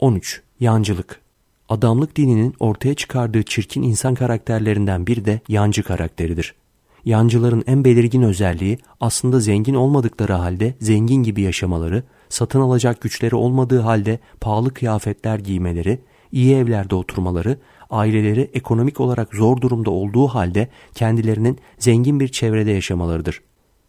13. Yancılık Adamlık dininin ortaya çıkardığı çirkin insan karakterlerinden biri de yancı karakteridir. Yancıların en belirgin özelliği aslında zengin olmadıkları halde zengin gibi yaşamaları, satın alacak güçleri olmadığı halde pahalı kıyafetler giymeleri, iyi evlerde oturmaları, aileleri ekonomik olarak zor durumda olduğu halde kendilerinin zengin bir çevrede yaşamalarıdır.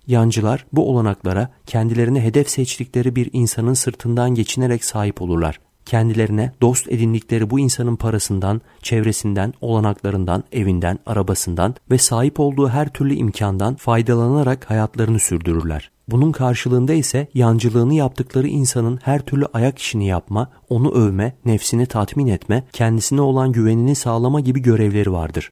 Yancılar bu olanaklara kendilerine hedef seçtikleri bir insanın sırtından geçinerek sahip olurlar kendilerine dost edindikleri bu insanın parasından, çevresinden, olanaklarından, evinden, arabasından ve sahip olduğu her türlü imkandan faydalanarak hayatlarını sürdürürler. Bunun karşılığında ise yancılığını yaptıkları insanın her türlü ayak işini yapma, onu övme, nefsini tatmin etme, kendisine olan güvenini sağlama gibi görevleri vardır.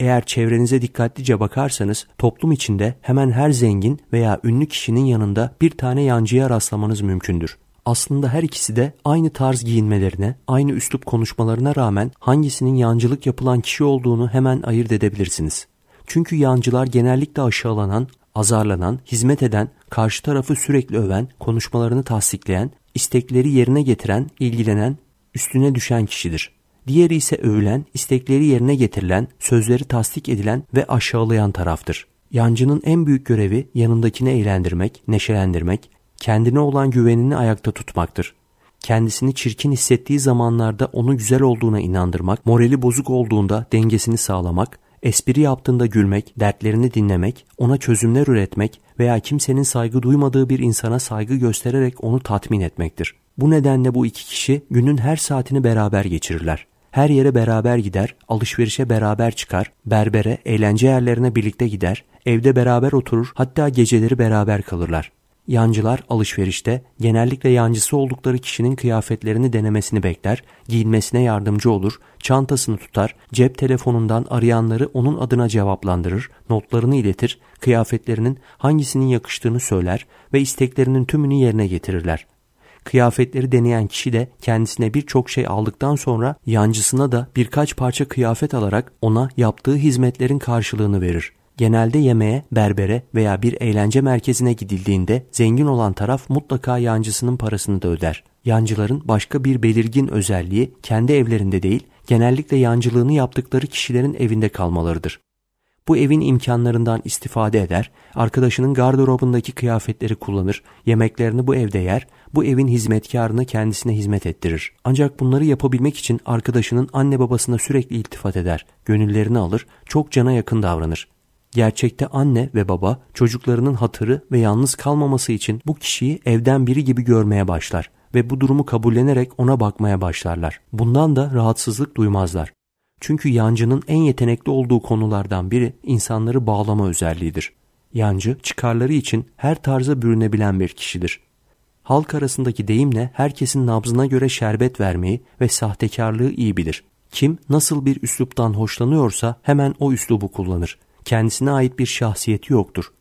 Eğer çevrenize dikkatlice bakarsanız toplum içinde hemen her zengin veya ünlü kişinin yanında bir tane yancıya rastlamanız mümkündür. Aslında her ikisi de aynı tarz giyinmelerine, aynı üslup konuşmalarına rağmen hangisinin yancılık yapılan kişi olduğunu hemen ayırt edebilirsiniz. Çünkü yancılar genellikle aşağılanan, azarlanan, hizmet eden, karşı tarafı sürekli öven, konuşmalarını tasdikleyen, istekleri yerine getiren, ilgilenen, üstüne düşen kişidir. Diğeri ise övülen, istekleri yerine getirilen, sözleri tasdik edilen ve aşağılayan taraftır. Yancının en büyük görevi yanındakini eğlendirmek, neşelendirmek, kendine olan güvenini ayakta tutmaktır. Kendisini çirkin hissettiği zamanlarda onu güzel olduğuna inandırmak, morali bozuk olduğunda dengesini sağlamak, espri yaptığında gülmek, dertlerini dinlemek, ona çözümler üretmek veya kimsenin saygı duymadığı bir insana saygı göstererek onu tatmin etmektir. Bu nedenle bu iki kişi günün her saatini beraber geçirirler. Her yere beraber gider, alışverişe beraber çıkar, berbere, eğlence yerlerine birlikte gider, evde beraber oturur, hatta geceleri beraber kalırlar. Yancılar alışverişte genellikle yancısı oldukları kişinin kıyafetlerini denemesini bekler, giyinmesine yardımcı olur, çantasını tutar, cep telefonundan arayanları onun adına cevaplandırır, notlarını iletir, kıyafetlerinin hangisinin yakıştığını söyler ve isteklerinin tümünü yerine getirirler. Kıyafetleri deneyen kişi de kendisine birçok şey aldıktan sonra yancısına da birkaç parça kıyafet alarak ona yaptığı hizmetlerin karşılığını verir.'' Genelde yemeğe, berbere veya bir eğlence merkezine gidildiğinde zengin olan taraf mutlaka yancısının parasını da öder. Yancıların başka bir belirgin özelliği kendi evlerinde değil, genellikle yancılığını yaptıkları kişilerin evinde kalmalarıdır. Bu evin imkanlarından istifade eder, arkadaşının gardırobundaki kıyafetleri kullanır, yemeklerini bu evde yer, bu evin hizmetkarını kendisine hizmet ettirir. Ancak bunları yapabilmek için arkadaşının anne babasına sürekli iltifat eder, gönüllerini alır, çok cana yakın davranır. Gerçekte anne ve baba çocuklarının hatırı ve yalnız kalmaması için bu kişiyi evden biri gibi görmeye başlar ve bu durumu kabullenerek ona bakmaya başlarlar. Bundan da rahatsızlık duymazlar. Çünkü yancının en yetenekli olduğu konulardan biri insanları bağlama özelliğidir. Yancı çıkarları için her tarza bürünebilen bir kişidir. Halk arasındaki deyimle herkesin nabzına göre şerbet vermeyi ve sahtekarlığı iyi bilir. Kim nasıl bir üsluptan hoşlanıyorsa hemen o üslubu kullanır kendisine ait bir şahsiyeti yoktur.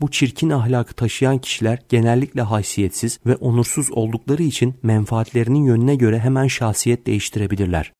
Bu çirkin ahlakı taşıyan kişiler genellikle haysiyetsiz ve onursuz oldukları için menfaatlerinin yönüne göre hemen şahsiyet değiştirebilirler.